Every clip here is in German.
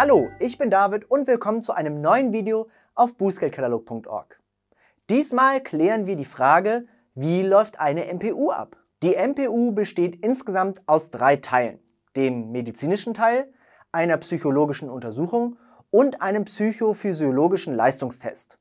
Hallo, ich bin David und willkommen zu einem neuen Video auf bußgeldkatalog.org. Diesmal klären wir die Frage, wie läuft eine MPU ab? Die MPU besteht insgesamt aus drei Teilen. Dem medizinischen Teil, einer psychologischen Untersuchung und einem psychophysiologischen Leistungstest.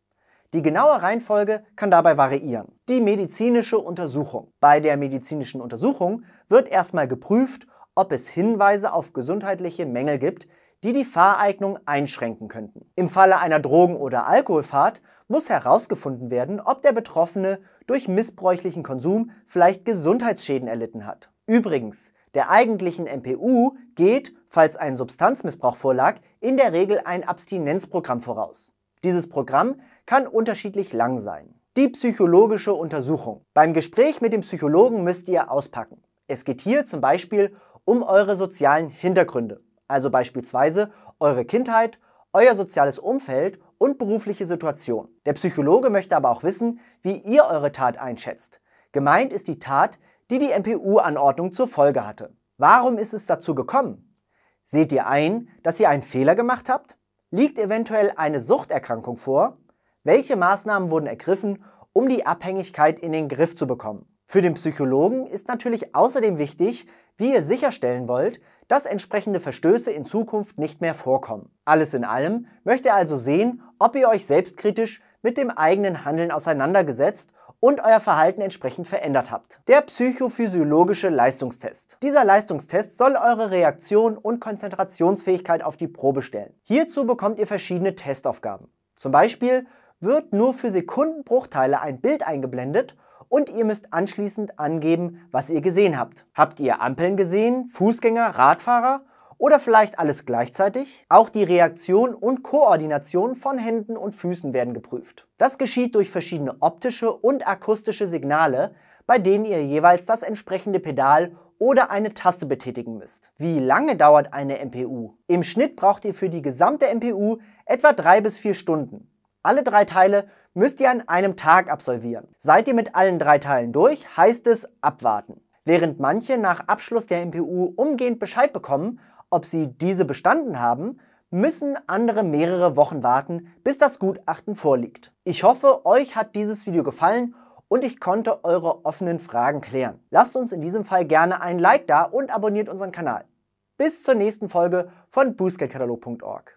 Die genaue Reihenfolge kann dabei variieren. Die medizinische Untersuchung. Bei der medizinischen Untersuchung wird erstmal geprüft, ob es Hinweise auf gesundheitliche Mängel gibt, die die Fahreignung einschränken könnten. Im Falle einer Drogen- oder Alkoholfahrt muss herausgefunden werden, ob der Betroffene durch missbräuchlichen Konsum vielleicht Gesundheitsschäden erlitten hat. Übrigens, der eigentlichen MPU geht, falls ein Substanzmissbrauch vorlag, in der Regel ein Abstinenzprogramm voraus. Dieses Programm kann unterschiedlich lang sein. Die psychologische Untersuchung. Beim Gespräch mit dem Psychologen müsst ihr auspacken. Es geht hier zum Beispiel um eure sozialen Hintergründe, also beispielsweise eure Kindheit, euer soziales Umfeld und berufliche Situation. Der Psychologe möchte aber auch wissen, wie ihr eure Tat einschätzt. Gemeint ist die Tat, die die MPU-Anordnung zur Folge hatte. Warum ist es dazu gekommen? Seht ihr ein, dass ihr einen Fehler gemacht habt? Liegt eventuell eine Suchterkrankung vor? Welche Maßnahmen wurden ergriffen, um die Abhängigkeit in den Griff zu bekommen? Für den Psychologen ist natürlich außerdem wichtig, wie ihr sicherstellen wollt, dass entsprechende Verstöße in Zukunft nicht mehr vorkommen. Alles in allem möchte er also sehen, ob ihr euch selbstkritisch mit dem eigenen Handeln auseinandergesetzt und euer Verhalten entsprechend verändert habt. Der psychophysiologische Leistungstest. Dieser Leistungstest soll eure Reaktion und Konzentrationsfähigkeit auf die Probe stellen. Hierzu bekommt ihr verschiedene Testaufgaben. Zum Beispiel wird nur für Sekundenbruchteile ein Bild eingeblendet und ihr müsst anschließend angeben, was ihr gesehen habt. Habt ihr Ampeln gesehen, Fußgänger, Radfahrer oder vielleicht alles gleichzeitig? Auch die Reaktion und Koordination von Händen und Füßen werden geprüft. Das geschieht durch verschiedene optische und akustische Signale, bei denen ihr jeweils das entsprechende Pedal oder eine Taste betätigen müsst. Wie lange dauert eine MPU? Im Schnitt braucht ihr für die gesamte MPU etwa drei bis vier Stunden. Alle drei Teile müsst ihr an einem Tag absolvieren. Seid ihr mit allen drei Teilen durch, heißt es abwarten. Während manche nach Abschluss der MPU umgehend Bescheid bekommen, ob sie diese bestanden haben, müssen andere mehrere Wochen warten, bis das Gutachten vorliegt. Ich hoffe, euch hat dieses Video gefallen und ich konnte eure offenen Fragen klären. Lasst uns in diesem Fall gerne ein Like da und abonniert unseren Kanal. Bis zur nächsten Folge von bußgeldkatalog.org.